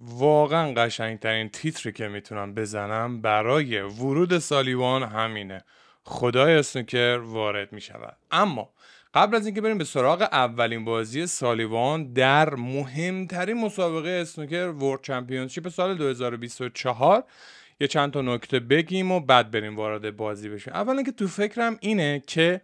واقعا قشنگترین تیتری که میتونم بزنم برای ورود سالیوان همینه خدای اسنوکر وارد میشود اما قبل از اینکه بریم به سراغ اولین بازی سالیوان در مهمترین مسابقه اسنوکر ورد چمپیونشیپ سال 2024 یه چند تا نکته بگیم و بعد بریم وارد بازی بشیم اولا که تو فکرم اینه که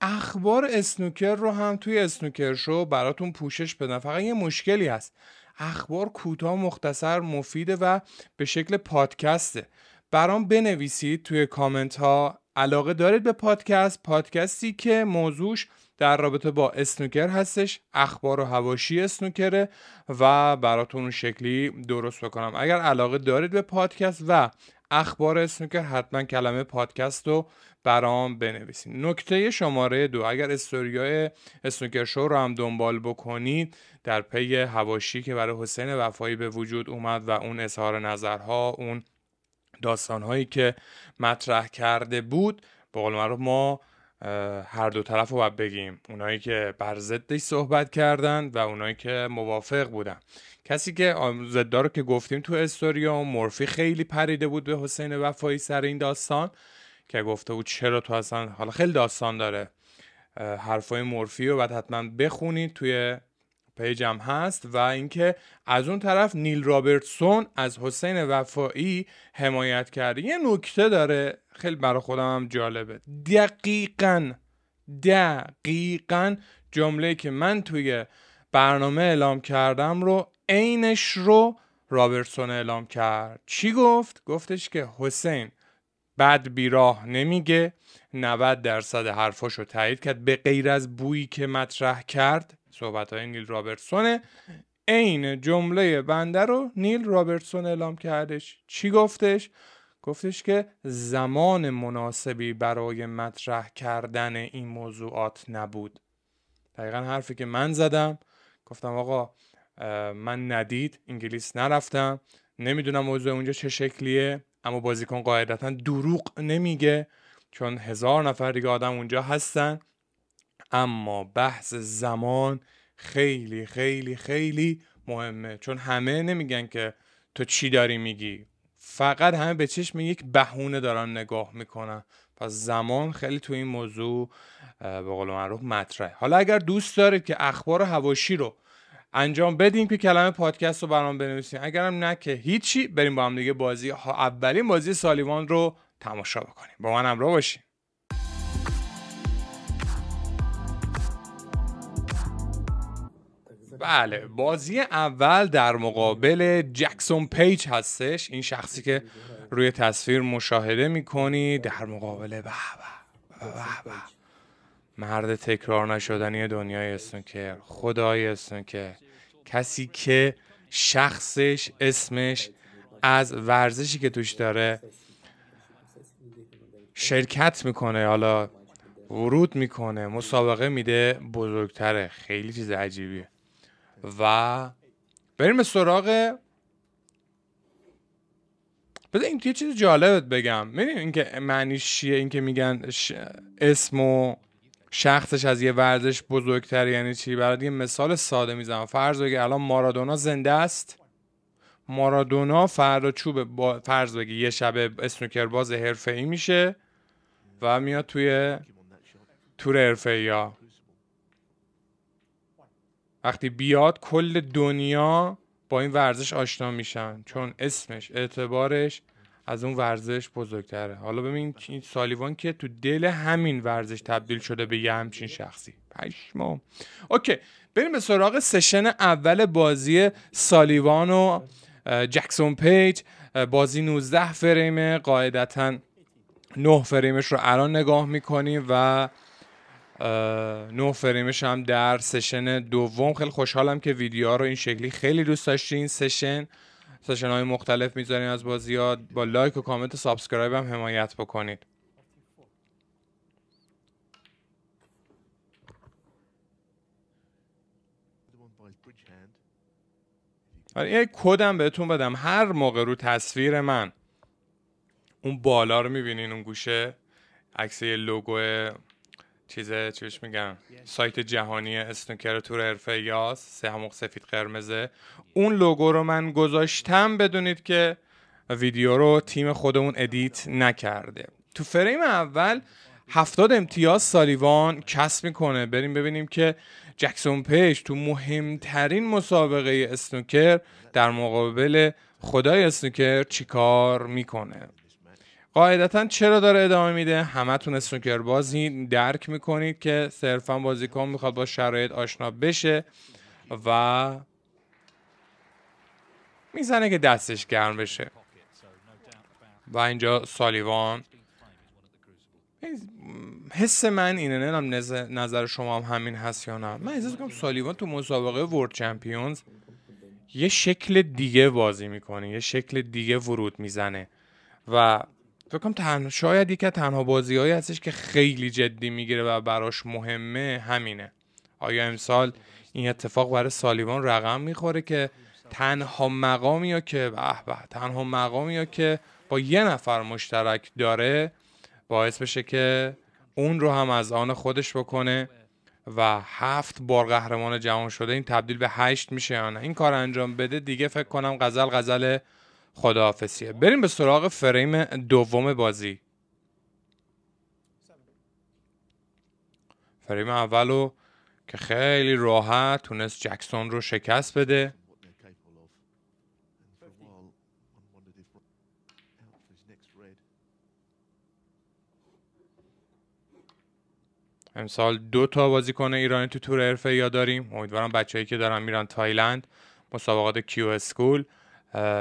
اخبار اسنوکر رو هم توی اسنوکر شو براتون پوشش بدن فقط یه مشکلی هست اخبار کوتاه مختصر مفیده و به شکل پادکسته برام بنویسید توی کامنت ها علاقه دارید به پادکست پادکستی که موضوعش در رابطه با اسنوکر هستش اخبار و هواشی اسنوکره و براتون شکلی درست بکنم اگر علاقه دارید به پادکست و اخبار اسنوکر حتما کلمه پادکست رو برام بنویسید نکته شماره دو اگر استوریای اسنوکر شو رو هم دنبال بکنید در پی هواشی که برای حسین وفایی به وجود اومد و اون اظهار نظرها اون داستانهایی که مطرح کرده بود به قول رو ما هر دو طرف رو باید بگیم اونایی که بر ضدش صحبت کردن و اونایی که موافق بودن کسی که زدا رو که گفتیم تو استوریو و مورفی خیلی پریده بود به حسین وفایی سر این داستان که گفته بود چرا تو اصلا حالا خیلی داستان داره حرفای مورفی رو بعد حتما بخونید توی پیجم هست و اینکه از اون طرف نیل رابرتسون از حسین وفایی حمایت کرده یه نکته داره خیلی برای خودم هم جالبه دقیقا دقیقا جمله که من توی برنامه اعلام کردم رو اینش رو رابرتسون اعلام کرد چی گفت گفتش که حسین بد بیراه نمیگه 90 درصد حرفاش رو تایید کرد به غیر از بویی که مطرح کرد صحبت های نیل رابرتسون عین جمله بنده رو نیل رابرتسون اعلام کردش چی گفتش گفتش که زمان مناسبی برای مطرح کردن این موضوعات نبود دقیقا حرفی که من زدم گفتم آقا من ندید انگلیس نرفتم نمیدونم موضوع اونجا چه شکلیه اما بازیکن قاعدتا دروغ نمیگه چون هزار نفر دیگه آدم اونجا هستن اما بحث زمان خیلی خیلی خیلی مهمه چون همه نمیگن که تو چی داری میگی فقط همه به چشم یک بهونه دارن نگاه میکنن پس زمان خیلی تو این موضوع به قول معروف مطرحه حالا اگر دوست دارید که اخبار هواشی رو انجام بدیم که کلمه پادکست رو برام بنویسیم اگرم نه که هیچی بریم با هم دیگه بازی ها اولین بازی سالیوان رو تماشا بکنیم با من همراه باشیم بله بازی اول در مقابل جکسون پیج هستش این شخصی که روی تصویر مشاهده میکنی در مقابل به به مرد تکرار نشدنی دنیای که خدای که کسی که شخصش اسمش از ورزشی که توش داره شرکت میکنه حالا ورود میکنه مسابقه میده بزرگتره خیلی چیز عجیبیه و بریم به سراغ بذار این یه چیز جالبت بگم ببین اینکه معنیش چیه اینکه میگن اسمو اسم و شخصش از یه ورزش بزرگتر یعنی چی برات یه مثال ساده میزنم فرض بگی الان مارادونا زنده است مارادونا فردا چوب با... فرض بگی یه شب اسنوکر باز حرفه‌ای میشه و میاد توی تور حرفه‌ای ها وقتی بیاد کل دنیا با این ورزش آشنا میشن چون اسمش اعتبارش از اون ورزش بزرگتره حالا ببین این سالیوان که تو دل همین ورزش تبدیل شده به یه همچین شخصی پشما. اوکی بریم به سراغ سشن اول بازی سالیوان و جکسون پیج بازی 19 فریمه قاعدتا 9 فریمش رو الان نگاه میکنیم و 9 فریمش هم در سشن دوم خیلی خوشحالم که ویدیو رو این شکلی خیلی دوست داشتین این سشن سشن های مختلف میذاریم از بازی با لایک و کامنت و سابسکرایب هم حمایت بکنید آره، یه کدم بهتون بدم هر موقع رو تصویر من اون بالا رو میبینین اون گوشه عکس یه لوگو چیزه چیش میگم سایت جهانی اسنوکر تور حرفه سه سهموق سفید قرمزه اون لوگو رو من گذاشتم بدونید که ویدیو رو تیم خودمون ادیت نکرده تو فریم اول هفتاد امتیاز سالیوان کسب میکنه بریم ببینیم که جکسون پیش تو مهمترین مسابقه اسنوکر در مقابل خدای اسنوکر چیکار میکنه قاعدتا چرا داره ادامه میده همتون سنوکر بازی درک میکنید که صرفا بازیکن میخواد با شرایط آشنا بشه و میزنه که دستش گرم بشه و اینجا سالیوان حس من اینه نه نظر شما هم همین هست یا نه من احساس میکنم سالیوان تو مسابقه ورد چمپیونز یه شکل دیگه بازی میکنه یه شکل دیگه ورود میزنه و فکر شاید یکی از تنها بازیهایی هستش که خیلی جدی میگیره و براش مهمه همینه آیا امسال این اتفاق برای سالیوان رقم میخوره که تنها مقامی ها که به تنها مقامی یا که با یه نفر مشترک داره باعث بشه که اون رو هم از آن خودش بکنه و هفت بار قهرمان جهان شده این تبدیل به هشت میشه یا نه این کار انجام بده دیگه فکر کنم غزل غزل خداحافظیه بریم به سراغ فریم دوم بازی فریم اولو که خیلی راحت تونست جکسون رو شکست بده امسال دو تا بازیکن ایرانی تو تور حرفه یا داریم امیدوارم بچههایی که دارن میرن تایلند مسابقات کیو اسکول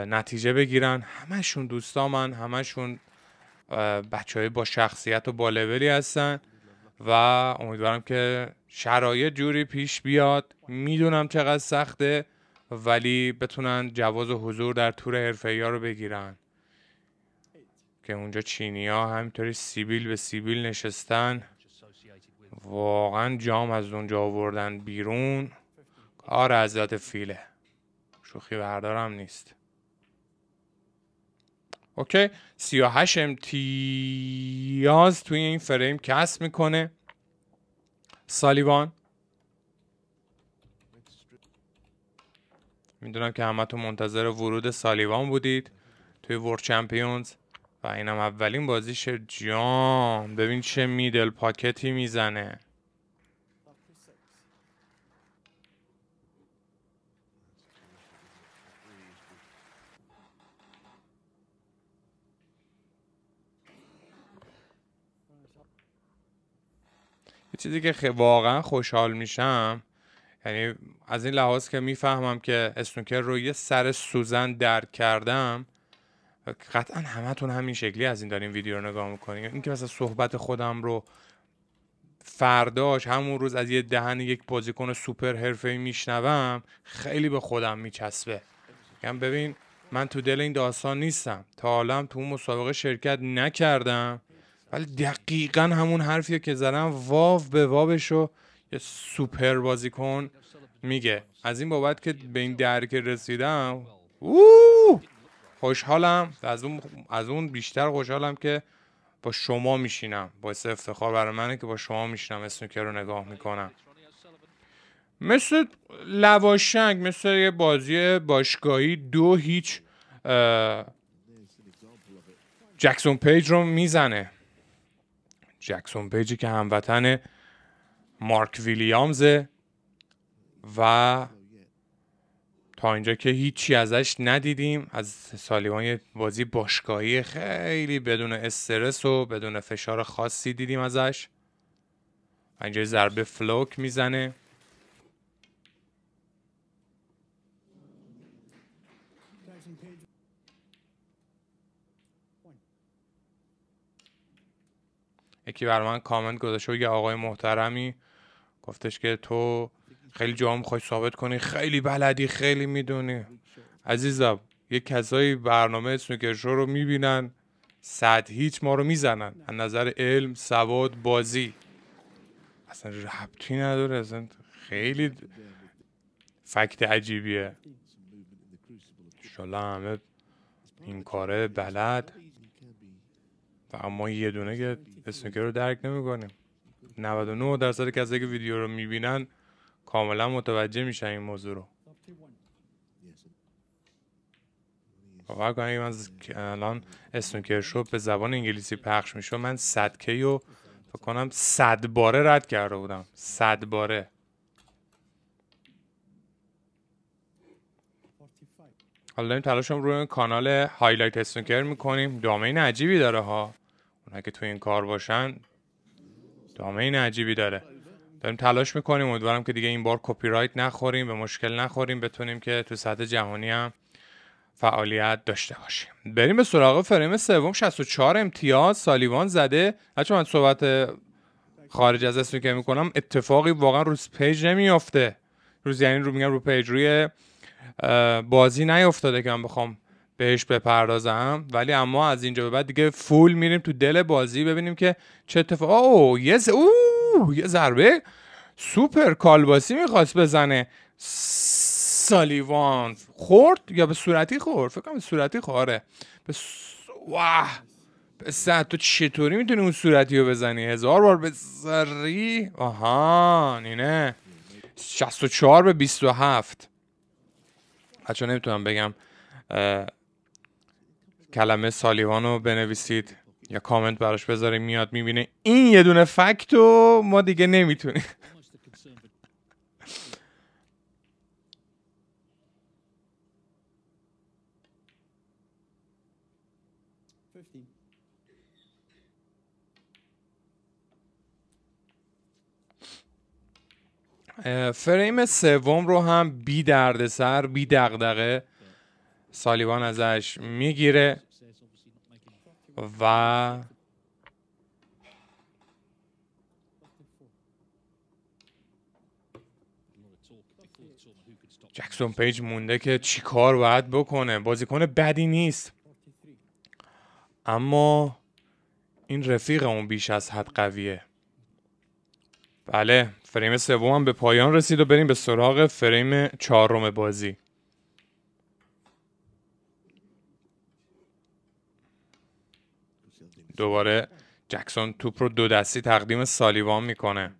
نتیجه بگیرن همشون دوستامن همشون بچه های با شخصیت و با هستن و امیدوارم که شرایط جوری پیش بیاد میدونم چقدر سخته ولی بتونن جواز و حضور در تور حرفه رو بگیرن که اونجا چینی ها همینطوری سیبیل به سیبیل نشستن واقعا جام از اونجا آوردن بیرون کار داده فیله شوخی بردارم نیست اوکی 38 امتیاز توی این فریم کسب میکنه سالیوان میدونم که تو منتظر ورود سالیوان بودید توی ورد چمپیونز و اینم اولین بازیش جان ببین چه میدل پاکتی میزنه چیزی که واقعا خوشحال میشم یعنی از این لحاظ که میفهمم که اسنوکر رو یه سر سوزن درک کردم قطعا همتون همین شکلی از این داریم ویدیو رو نگاه این اینکه مثلا صحبت خودم رو فرداش همون روز از یه دهن یک بازیکن سوپر ای میشنوم خیلی به خودم میچسبه یعنی ببین من تو دل این داستان نیستم تا حالا تو اون مسابقه شرکت نکردم ولی دقیقا همون حرفیه که زدم واو به واوش رو یه سوپر کن میگه از این بابت که به این درک رسیدم اوه خوشحالم از اون, از اون بیشتر خوشحالم که با شما میشینم باعث افتخار برای منه که با شما میشینم اسنوکر رو نگاه میکنم مثل لواشنگ مثل یه بازی باشگاهی دو هیچ جکسون پیج رو میزنه جکسون پیجی که هموطن مارک ویلیامز و تا اینجا که هیچی ازش ندیدیم از سالیوان یه بازی باشگاهی خیلی بدون استرس و بدون فشار خاصی دیدیم ازش و اینجا ضربه فلوک میزنه یکی بر من کامنت گذاشته یه آقای محترمی گفتش که تو خیلی جام میخوای ثابت کنی خیلی بلدی خیلی میدونی عزیزم یه کسایی برنامه سنوکر رو میبینن صد هیچ ما رو میزنن از نظر علم سواد بازی اصلا ربطی نداره اصلا خیلی فکت عجیبیه انشالله همه این کاره بلد و ما یه دونه که اسنوکر رو درک نمیکنیم 99 درصد کسایی که ویدیو رو میبینن کاملا متوجه میشن این موضوع رو باور خب، کنیم من الان اسنوکر شو به زبان انگلیسی پخش میشه من صد کی رو کنم صد باره رد کرده بودم صد باره حالا داریم تلاشم روی کانال هایلایت اسنوکر میکنیم دامین عجیبی داره ها اگه تو این کار باشن دامه عجیبی داره داریم تلاش میکنیم امیدوارم که دیگه این بار کپی رایت نخوریم به مشکل نخوریم بتونیم که تو سطح جهانی هم فعالیت داشته باشیم بریم به سراغ فریم سوم 64 امتیاز سالیوان زده هرچون من صحبت خارج از اسمی که میکنم اتفاقی واقعا روز پیج نمیافته روز یعنی رو میگن رو پیج روی بازی نیافتاده که من بخوام بهش بپردازم ولی اما از اینجا به بعد دیگه فول میریم تو دل بازی ببینیم که چه اتفاق او یه ز... او یه ضربه سوپر کالباسی میخواست بزنه سالیوان خورد یا به صورتی خورد فکر کنم به صورتی خوره آره. به س... واه به تو چطوری میتونی اون صورتی رو بزنی هزار بار به آها اینه 64 به 27 بچه نمیتونم بگم کلمه سالیوان رو بنویسید یا کامنت براش بذاریم میاد میبینه این یه دونه فکت رو ما دیگه نمیتونیم فریم سوم رو هم بی سر بی دغدغه سالیوان ازش میگیره و جکسون پیج مونده که چی کار باید بکنه بازیکن بدی نیست اما این رفیق رفیقمون بیش از حد قویه بله فریم سوم هم به پایان رسید و بریم به سراغ فریم چهارم بازی دوباره جکسون توپ رو دو دستی تقدیم سالیوان میکنه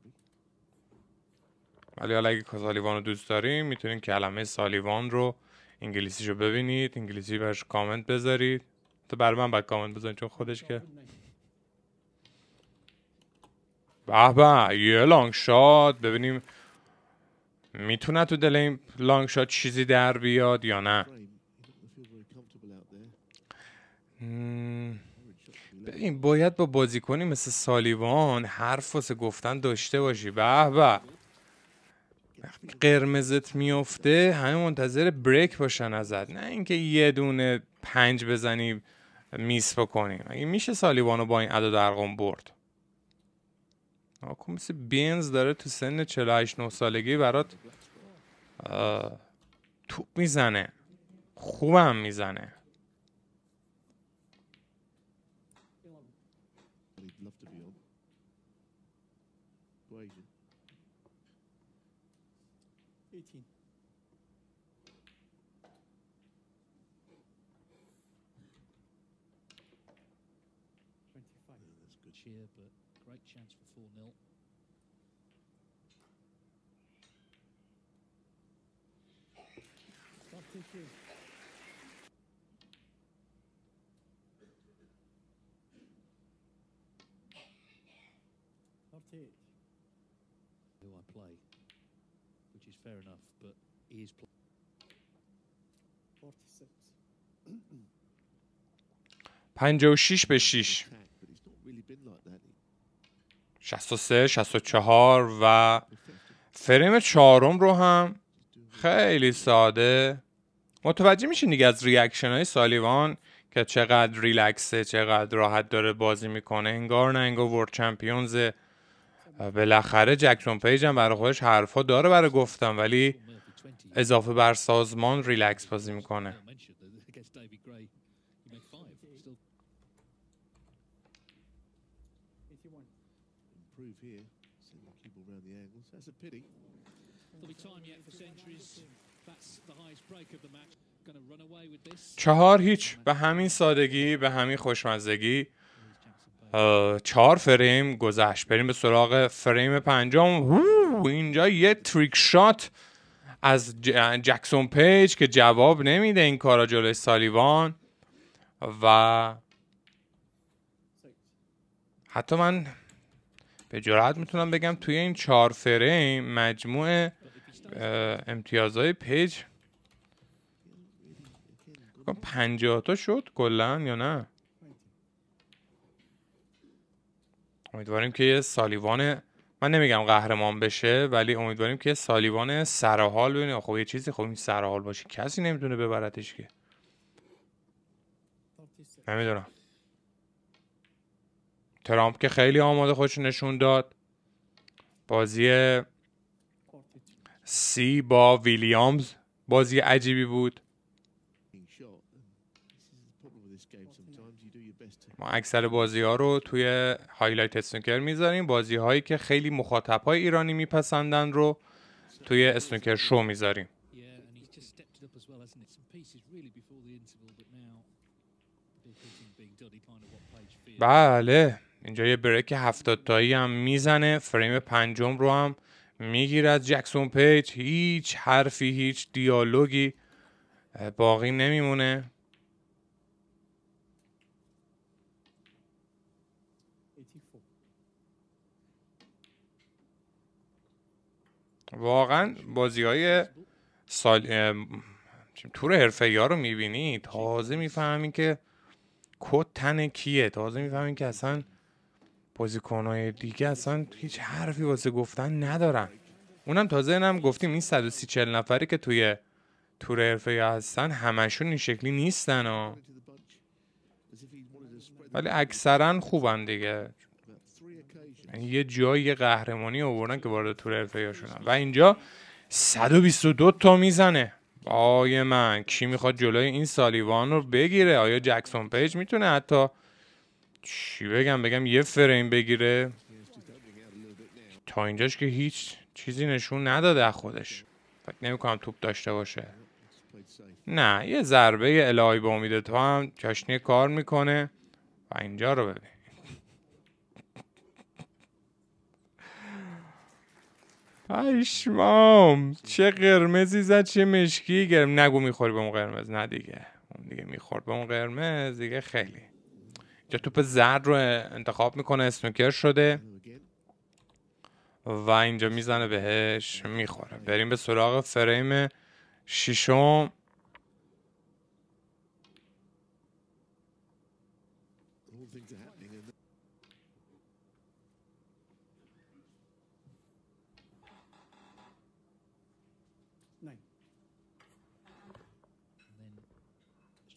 ولی حالا اگه سالیوان رو دوست داریم میتونیم کلمه سالیوان رو انگلیسی رو ببینید انگلیسی بهش کامنت بذارید تو برای من باید کامنت بذارید چون خودش که به به یه لانگ شات ببینیم میتونه تو دل این لانگ شات چیزی در بیاد یا نه ببین باید با بازیکنی مثل سالیوان حرف واسه گفتن داشته باشی به به وقتی قرمزت میفته همه منتظر بریک باشن ازت نه اینکه یه دونه پنج بزنی میس بکنیم اگه میشه سالیوانو با این عدد ارقام برد آکو مثل بینز داره تو سن 48 9 سالگی برات توپ میزنه خوبم میزنه That's good here, but great chance for 4 0. Stop Who I play, which is fair enough, but he is. 46. 56 به 6 63 64 و فریم چهارم رو هم خیلی ساده متوجه میشین دیگه از ریاکشن های سالیوان که چقدر ریلکسه چقدر راحت داره بازی میکنه انگار نه انگار ورد چمپیونز بالاخره جکسون پیج هم برای خودش حرفا داره برای گفتم ولی اضافه بر سازمان ریلکس بازی میکنه a pity. چهار هیچ به همین سادگی به همین خوشمزگی چهار فریم گذشت بریم به سراغ فریم پنجم اینجا یه تریک شات از جکسون پیج که جواب نمیده این کارا جلوی سالیوان و حتی من به جرات میتونم بگم توی این چهار فریم مجموع امتیازهای پیج خب، پنجاه تا شد کلا یا نه امیدواریم که یه سالیوان من نمیگم قهرمان بشه ولی امیدواریم که یه سالیوان سرحال ببینیم خب یه چیزی خب این سرحال باشه کسی نمیتونه ببرتش که نمیدونم ترامپ که خیلی آماده خودش نشون داد بازی سی با ویلیامز بازی عجیبی بود ما اکثر بازی ها رو توی هایلایت استونکر میذاریم بازی هایی که خیلی مخاطب های ایرانی میپسندن رو توی استونکر شو میذاریم بله اینجا یه بریک هفتاد تایی هم میزنه فریم پنجم رو هم میگیره از جکسون پیج هیچ حرفی هیچ دیالوگی باقی نمیمونه واقعا بازی های سال... تور حرفه ها رو میبینی تازه میفهمید که کد تن کیه تازه میفهمید که اصلا بازیکنهای دیگه اصلا هیچ حرفی واسه گفتن ندارن اونم تازه هم گفتیم این 130 40 نفری که توی تور حرفه هستن همشون این شکلی نیستن و ولی اکثرا خوبن دیگه یعنی یه جایی قهرمانی آوردن که وارد تور حرفه شدن و اینجا 122 تا میزنه آیه من کی میخواد جلوی این سالیوان رو بگیره آیا جکسون پیج میتونه حتی چی بگم بگم یه فریم بگیره تا اینجاش که هیچ چیزی نشون نداده خودش فکر نمی کنم توپ داشته باشه نه یه ضربه الهی به امید تو هم چشنی کار میکنه و اینجا رو ببین پشمام چه قرمزی زد چه مشکی گرم نگو میخوری به اون قرمز نه دیگه اون دیگه میخورد به اون قرمز دیگه خیلی که توپ زرد رو انتخاب میکنه اسنوکر شده و اینجا میزنه بهش میخوره بریم به سراغ فریم ششم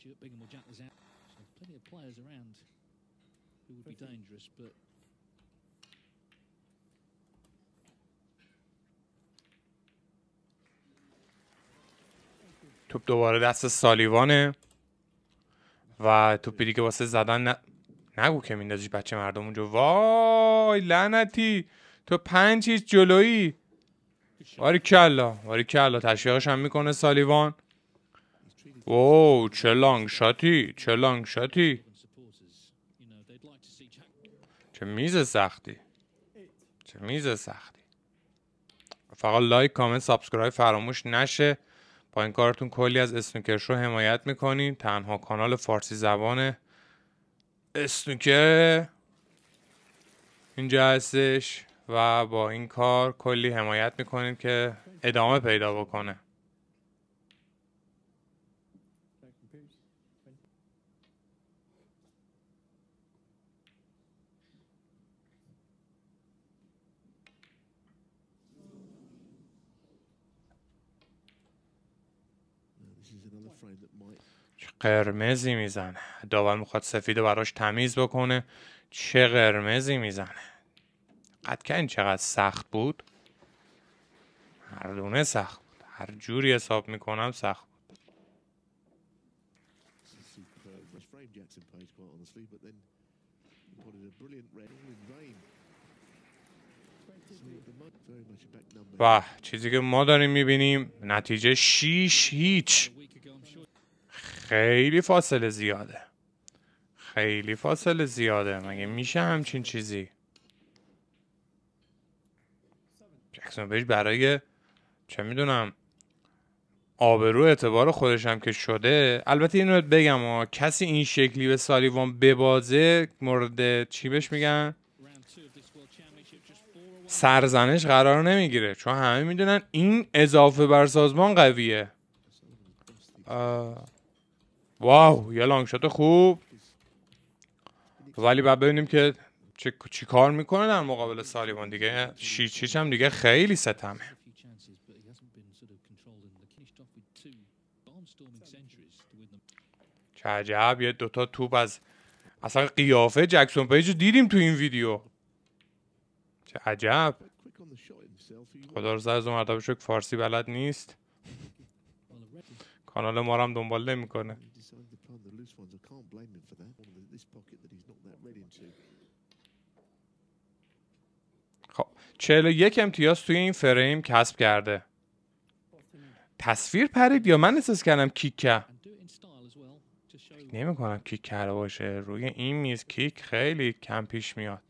Stuart Bingham will jack this out. So plenty of players around. It would be dangerous, but. توپ دوباره دست سالیوانه و توپی دیگه واسه زدن نگو که میندازی بچه مردم اونجا وای لعنتی تو پنج هیچ جلویی واری کلا واری کلا تشویقش هم میکنه سالیوان وو چه لانگ شاتی چه لانگ شاتی چه میز سختی چه میز سختی فقط لایک کامنت سابسکرایب فراموش نشه با این کارتون کلی از اسنوکرش رو حمایت میکنین تنها کانال فارسی زبان اسنوکر اینجا هستش و با این کار کلی حمایت میکنیم که ادامه پیدا بکنه قرمزی میزنه داور میخواد سفید براش تمیز بکنه چه قرمزی میزنه قد این چقدر سخت بود هر دونه سخت بود هر جوری حساب میکنم سخت بود و چیزی که ما داریم میبینیم نتیجه شیش هیچ خیلی فاصله زیاده خیلی فاصله زیاده مگه میشه همچین چیزی جکسون بهش برای چه میدونم آبرو اعتبار خودش هم که شده البته اینو بگم ها کسی این شکلی به سالیوان ببازه مورد چی بهش میگن سرزنش قرار نمیگیره چون همه میدونن این اضافه بر سازمان قویه واو یه لانگ شات خوب ولی بعد ببینیم که چی, کار میکنه در مقابل سالیوان دیگه شیچیچ هم دیگه خیلی ستمه چه عجب یه دوتا توپ از اصلا قیافه جکسون پیج دیدیم تو این ویدیو چه عجب خدا رو سر مرتبه فارسی بلد نیست کانال ما هم دنبال نمیکنه خب 41 امتیاز توی این فریم کسب کرده تصویر پرید یا من احساس کردم کیک کرد نمی کیک کرده باشه روی این میز کیک خیلی کم پیش میاد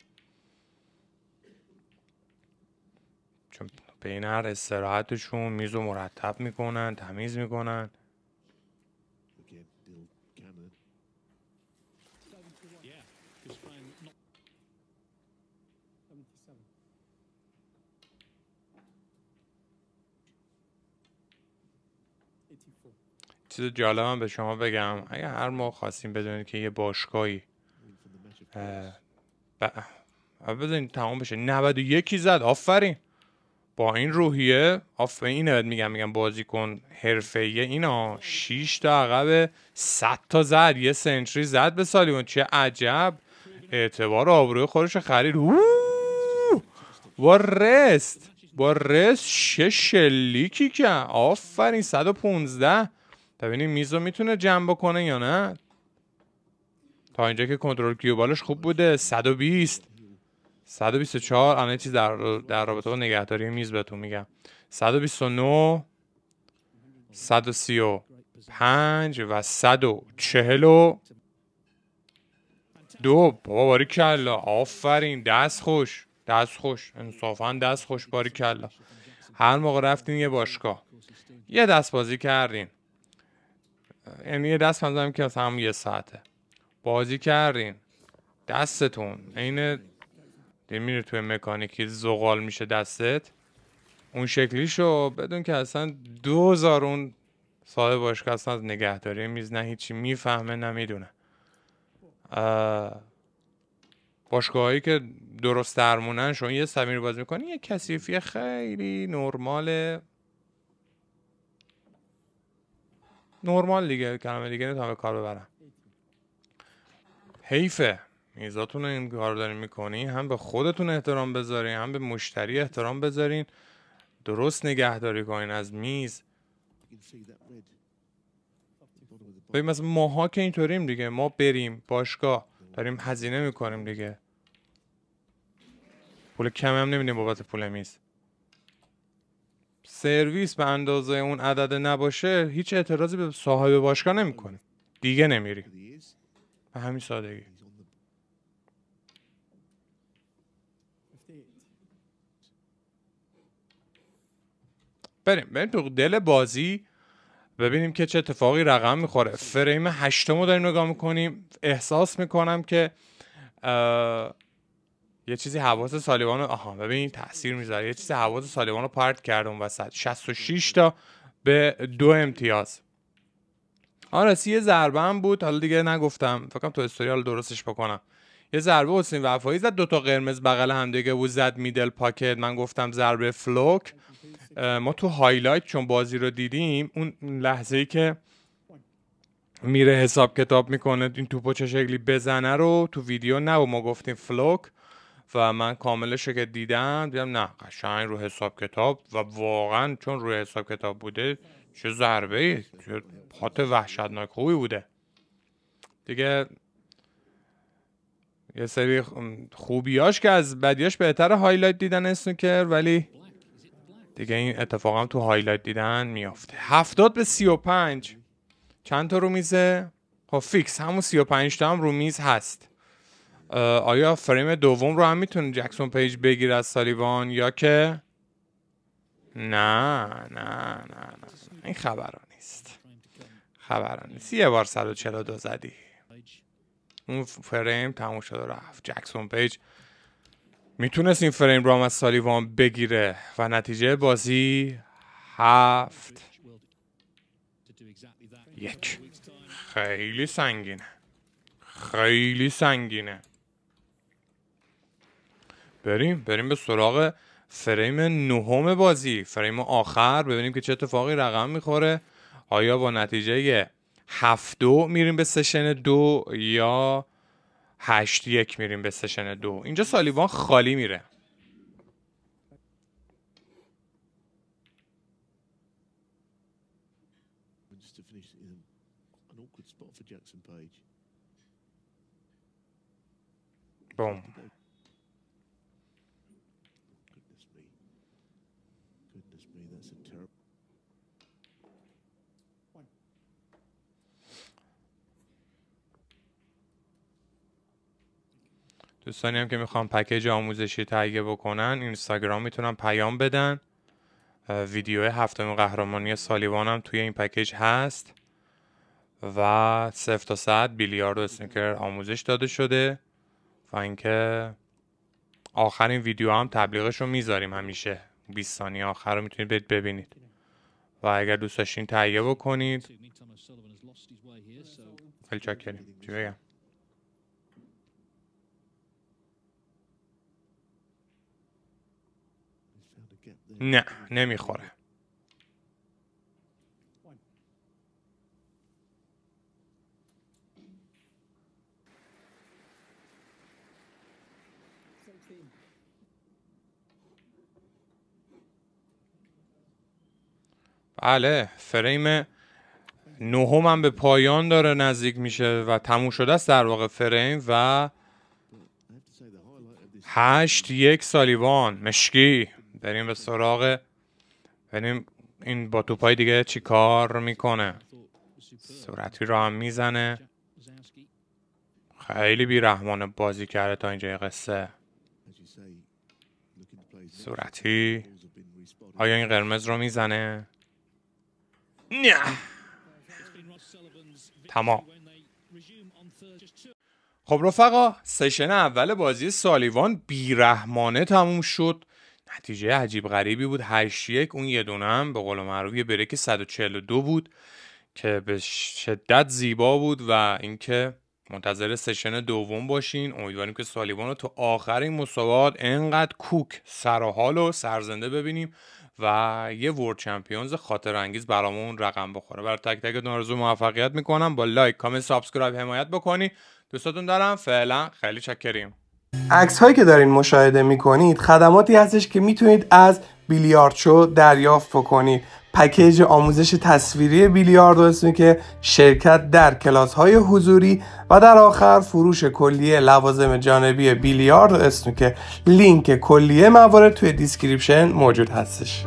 چون بین هر استراحتشون میز رو مرتب میکنن تمیز میکنن چیز جالب به شما بگم اگر هر ما خواستیم بدونید که یه باشگاهی ب... بدونید تمام بشه 91 زد آفرین با این روحیه آفرین اینه میگم میگم بازیکن حرفه اینا 6 تا عقب 100 تا زد یه سنتری زد به سالیون چه عجب اعتبار آبروی خودش خرید با رست با رست شش شلیکی که آفرین 115 ببینیم میزو میتونه جمع بکنه یا نه تا اینجا که کنترل کیو بالش خوب بوده 120 124 الان چیز در, در رابطه با نگهداری میز بهتون میگم 129 135 و 140 دو بابا باری کلا آفرین دست خوش دست خوش انصافا دست خوش باری کلا هر موقع رفتین یه باشگاه یه دست بازی کردین یعنی یه دست هم که اصلا هم یه ساعته بازی کردین دستتون عین میره توی مکانیکی زغال میشه دستت اون شکلی شو بدون که اصلا دوزار اون صاحب باشگاه اصلا از نگهداری میز نه هیچی میفهمه نمیدونه هایی که درست درمونن شون یه سمیر باز میکنی یه کسیفی خیلی نرمال نرمال دیگه کلمه دیگه تا به کار ببرم حیفه میزاتون این کار دارین میکنین هم به خودتون احترام بذارین هم به مشتری احترام بذارین درست نگهداری کنین از میز ببین مثلا ماها که اینطوریم دیگه ما بریم باشگاه داریم هزینه میکنیم دیگه پول کم هم نمیدیم بابت پول میز سرویس به اندازه اون عدد نباشه هیچ اعتراضی به صاحب باشگاه نمیکنه دیگه نمیری به همین سادگی بریم بریم تو دل بازی ببینیم که چه اتفاقی رقم میخوره فریم هشتم رو داریم نگاه میکنیم احساس میکنم که یه چیزی حواس سالیوان رو آها ببین تاثیر میذاره یه چیزی حواس سالیوان رو پرت کرد اون وسط 66 تا به دو امتیاز آره سی یه ضربه هم بود حالا دیگه نگفتم فکرم تو استوریال درستش بکنم یه ضربه حسین وفایی زد دوتا قرمز بغل هم دیگه بود زد میدل پاکت من گفتم ضربه فلوک ما تو هایلایت چون بازی رو دیدیم اون لحظه ای که میره حساب کتاب میکنه این توپو چه شکلی بزنه رو تو ویدیو نه ما گفتیم فلوک و من کاملش که دیدم دیدم نه قشنگ رو حساب کتاب و واقعا چون روی حساب کتاب بوده چه ضربه ای چه پات وحشتناک خوبی بوده دیگه یه سری خوبیاش که از بدیاش بهتر هایلایت دیدن اسنوکر ولی دیگه این هم تو هایلایت دیدن میافته هفتاد به سی و پنج چند تا رو میزه؟ خب فیکس همون سی و پنج تا هم رو میز هست آیا فریم دوم رو هم میتونه جکسون پیج بگیر از سالیوان یا که نه نه نه نه این خبران نیست خبر نیست یه بار 142 زدی اون فریم تموم شد و رفت جکسون پیج میتونست این فریم رو هم از سالیوان بگیره و نتیجه بازی هفت یک خیلی سنگینه خیلی سنگینه بریم بریم به سراغ فریم نهم بازی فریم آخر ببینیم که چه اتفاقی رقم میخوره آیا با نتیجه هفت دو میریم به سشن دو یا هشت یک میریم به سشن دو اینجا سالیوان خالی میره بوم دوستانی هم که میخوان پکیج آموزشی تهیه بکنن اینستاگرام میتونن پیام بدن ویدیو هفتم قهرمانی سالیوان هم توی این پکیج هست و صفر تا صد بیلیارد و آموزش داده شده و اینکه آخرین ویدیو هم تبلیغش رو میذاریم همیشه 20 ثانیه آخر رو میتونید ببینید و اگر دوست داشتین تهیه بکنید خیلی چی بگم نه نمیخوره بله فریم نهم هم به پایان داره نزدیک میشه و تموم شده است در واقع فریم و هشت یک سالیوان مشکی بریم به سراغ بریم این با توپای دیگه چی کار میکنه سرعتی رو هم میزنه خیلی بیرحمانه بازی کرده تا اینجای قصه سرعتی آیا این قرمز رو میزنه؟ نه تمام خب رفقا سشن اول بازی سالیوان بیرحمانه تموم شد نتیجه عجیب غریبی بود 8 1 اون یه هم به قول معروف یه بریک 142 بود که به شدت زیبا بود و اینکه منتظر سشن دوم باشین امیدواریم که سالیوان رو تو آخر این مسابقات انقدر کوک سر و حال و سرزنده ببینیم و یه ورد چمپیونز خاطر انگیز برامون رقم بخوره برای تک تک نارزو موفقیت میکنم با لایک کامنت سابسکرایب حمایت بکنی دوستاتون دارم فعلا خیلی چکریم عکس هایی که دارین مشاهده کنید خدماتی هستش که میتونید از بیلیاردشو دریافت بکنید پکیج آموزش تصویری بیلیارد اسمی که شرکت در کلاس های حضوری و در آخر فروش کلیه لوازم جانبی بیلیارد اسمی که لینک کلیه موارد توی دیسکریپشن موجود هستش